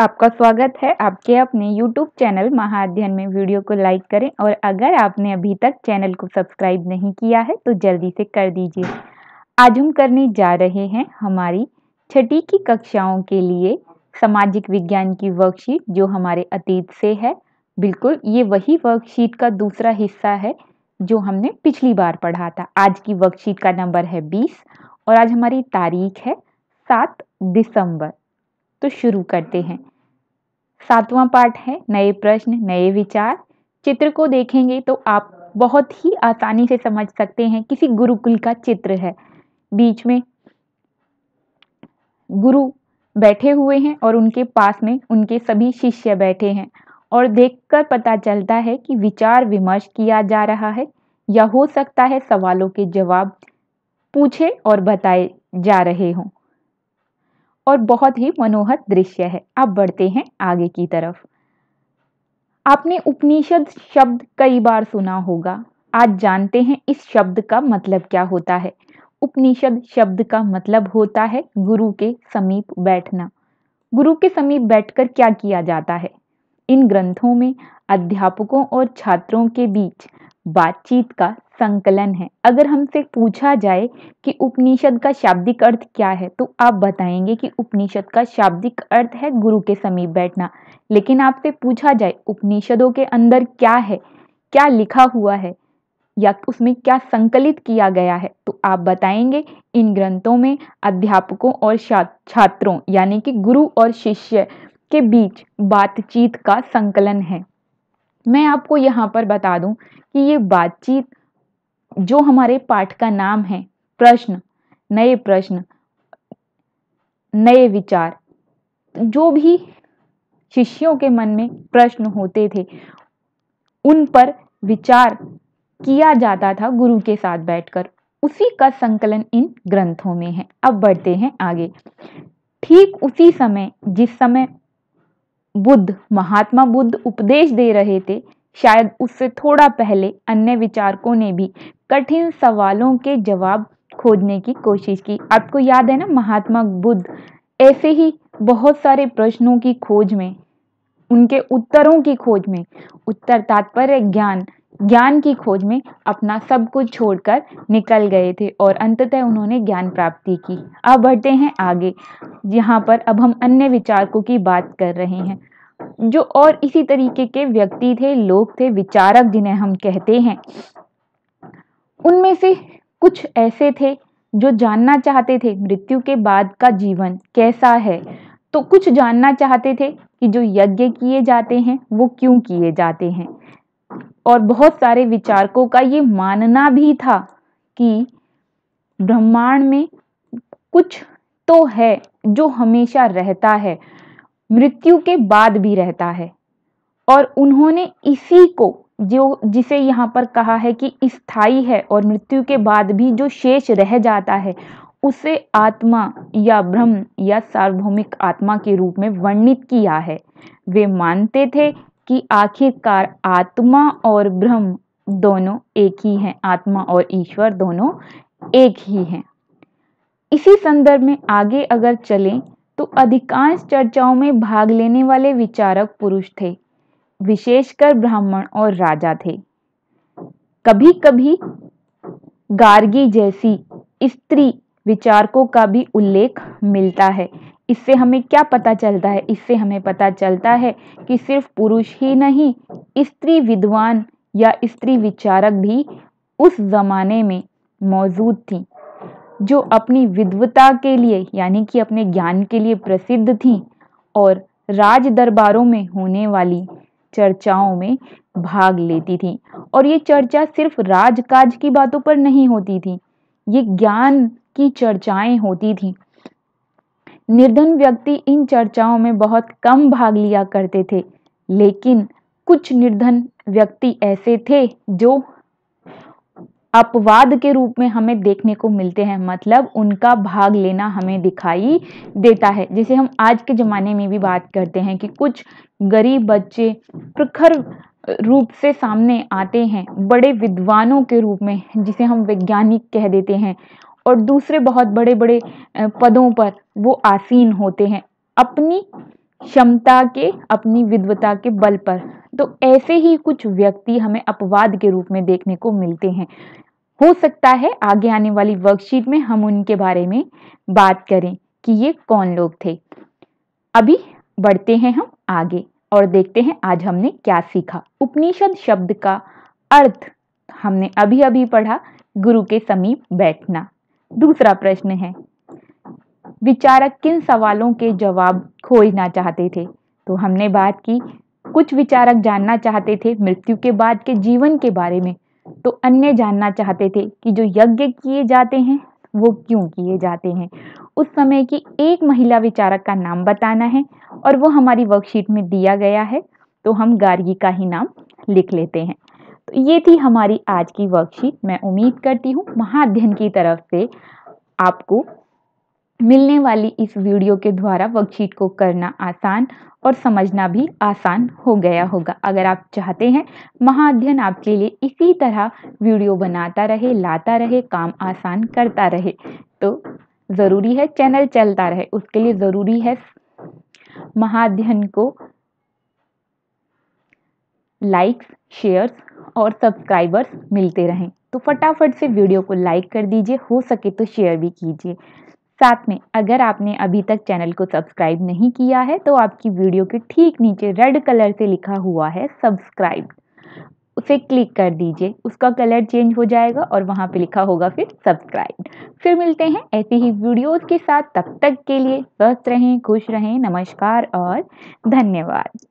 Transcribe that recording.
आपका स्वागत है आपके अपने YouTube चैनल महाअध्ययन में वीडियो को लाइक करें और अगर आपने अभी तक चैनल को सब्सक्राइब नहीं किया है तो जल्दी से कर दीजिए आज हम करने जा रहे हैं हमारी छठी की कक्षाओं के लिए सामाजिक विज्ञान की वर्कशीट जो हमारे अतीत से है बिल्कुल ये वही वर्कशीट का दूसरा हिस्सा है जो हमने पिछली बार पढ़ा था आज की वर्कशीट का नंबर है बीस और आज हमारी तारीख है सात दिसंबर तो शुरू करते हैं सातवां पाठ है नए प्रश्न नए विचार चित्र को देखेंगे तो आप बहुत ही आसानी से समझ सकते हैं किसी गुरुकुल का चित्र है बीच में गुरु बैठे हुए हैं और उनके पास में उनके सभी शिष्य बैठे हैं और देखकर पता चलता है कि विचार विमर्श किया जा रहा है या हो सकता है सवालों के जवाब पूछे और बताए जा रहे हों और बहुत ही मनोहर दृश्य है अब बढ़ते हैं आगे की तरफ आपने उपनिषद शब्द कई बार सुना होगा आज जानते हैं इस शब्द का मतलब क्या होता है उपनिषद शब्द का मतलब होता है गुरु के समीप बैठना गुरु के समीप बैठकर क्या किया जाता है इन ग्रंथों में अध्यापकों और छात्रों के बीच बातचीत का संकलन है अगर हमसे पूछा जाए कि उपनिषद का शाब्दिक अर्थ क्या है तो आप बताएंगे कि उपनिषद का शाब्दिक अर्थ है गुरु के समीप बैठना लेकिन आपसे पूछा जाए उपनिषदों के अंदर क्या है क्या लिखा हुआ है या उसमें क्या संकलित किया गया है तो आप बताएंगे इन ग्रंथों में अध्यापकों और छात्रों यानी कि गुरु और शिष्य के बीच बातचीत का संकलन है मैं आपको यहाँ पर बता दूं कि ये बातचीत जो हमारे पाठ का नाम है प्रश्न नए प्रश्न नए विचार जो भी शिष्यों के मन में प्रश्न होते थे उन पर विचार किया जाता था गुरु के साथ बैठकर उसी का संकलन इन ग्रंथों में है अब बढ़ते हैं आगे ठीक उसी समय जिस समय बुद्ध महात्मा बुद्ध उपदेश दे रहे थे शायद उससे थोड़ा पहले अन्य विचारकों ने भी कठिन सवालों के जवाब खोजने की कोशिश की आपको याद है ना महात्मा बुद्ध ऐसे ही बहुत सारे प्रश्नों की खोज में उनके उत्तरों की खोज में उत्तर तात्पर्य ज्ञान ज्ञान की खोज में अपना सब कुछ छोड़कर निकल गए थे और अंततः उन्होंने ज्ञान प्राप्ति की अब बढ़ते हैं आगे यहाँ पर अब हम अन्य विचारकों की बात कर रहे हैं जो और इसी तरीके के व्यक्ति थे लोग थे विचारक जिन्हें हम कहते हैं उनमें से कुछ ऐसे थे जो जानना चाहते थे मृत्यु के बाद का जीवन कैसा है तो कुछ जानना चाहते थे कि जो यज्ञ किए जाते हैं वो क्यों किए जाते हैं और बहुत सारे विचारकों का ये मानना भी था कि ब्रह्मांड में कुछ तो है जो हमेशा रहता है मृत्यु के बाद भी रहता है और उन्होंने इसी को जो जिसे यहाँ पर कहा है कि स्थाई है और मृत्यु के बाद भी जो शेष रह जाता है उसे आत्मा या ब्रह्म या सार्वभौमिक आत्मा के रूप में वर्णित किया है वे मानते थे कि आखिरकार आत्मा और ब्रह्म दोनों एक ही हैं आत्मा और ईश्वर दोनों एक ही हैं इसी संदर्भ में आगे अगर चलें तो अधिकांश चर्चाओं में भाग लेने वाले विचारक पुरुष थे विशेषकर ब्राह्मण और राजा थे कभी कभी गार्गी जैसी स्त्री विचारकों का भी उल्लेख मिलता है इससे हमें क्या पता चलता है इससे हमें पता चलता है कि सिर्फ पुरुष ही नहीं स्त्री विद्वान या स्त्री विचारक भी उस जमाने में मौजूद थी जो अपनी विद्वता के लिए यानी कि अपने ज्ञान के लिए प्रसिद्ध थी और राज दरबारों में होने वाली चर्चाओं में भाग लेती थी और ये चर्चा सिर्फ राजकाज की बातों पर नहीं होती थी ये ज्ञान की चर्चाएं होती थी निर्धन व्यक्ति इन चर्चाओं में बहुत कम भाग लिया करते थे लेकिन कुछ निर्धन व्यक्ति ऐसे थे जो अपवाद के रूप में हमें देखने को मिलते हैं मतलब उनका भाग लेना हमें दिखाई देता है जैसे हम आज के ज़माने में भी बात करते हैं कि कुछ गरीब बच्चे प्रखर रूप से सामने आते हैं बड़े विद्वानों के रूप में जिसे हम वैज्ञानिक कह देते हैं और दूसरे बहुत बड़े बड़े पदों पर वो आसीन होते हैं अपनी क्षमता के अपनी विद्वता के बल पर तो ऐसे ही कुछ व्यक्ति हमें अपवाद के रूप में देखने को मिलते हैं हो सकता है आगे आने वाली वर्कशीट में हम उनके बारे में बात करें कि ये कौन लोग थे अभी बढ़ते हैं हम आगे और देखते हैं आज हमने क्या सीखा उपनिषद शब्द का अर्थ हमने अभी अभी पढ़ा गुरु के समीप बैठना दूसरा प्रश्न है विचारक किन सवालों के जवाब खोजना चाहते थे तो हमने बात की कुछ विचारक जानना चाहते थे मृत्यु के बाद के जीवन के बारे में तो अन्य जानना चाहते थे कि जो यज्ञ किए जाते हैं वो क्यों किए जाते हैं उस समय की एक महिला विचारक का नाम बताना है और वो हमारी वर्कशीट में दिया गया है तो हम गार्गी का ही नाम लिख लेते हैं तो ये थी हमारी आज की वर्कशीट मैं उम्मीद करती हूँ महाअध्ययन की तरफ से आपको मिलने वाली इस वीडियो के द्वारा वर्कशीट को करना आसान और समझना भी आसान हो गया होगा अगर आप चाहते हैं महाअध्ययन आपके लिए इसी तरह वीडियो बनाता रहे लाता रहे काम आसान करता रहे तो ज़रूरी है चैनल चलता रहे उसके लिए ज़रूरी है महाअध्ययन को लाइक्स शेयर्स और सब्सक्राइबर्स मिलते रहें तो फटाफट से वीडियो को लाइक कर दीजिए हो सके तो शेयर भी कीजिए साथ में अगर आपने अभी तक चैनल को सब्सक्राइब नहीं किया है तो आपकी वीडियो के ठीक नीचे रेड कलर से लिखा हुआ है सब्सक्राइब उसे क्लिक कर दीजिए उसका कलर चेंज हो जाएगा और वहाँ पे लिखा होगा फिर सब्सक्राइब फिर मिलते हैं ऐसी ही वीडियोस के साथ तब तक के लिए स्वस्थ रहें खुश रहें नमस्कार और धन्यवाद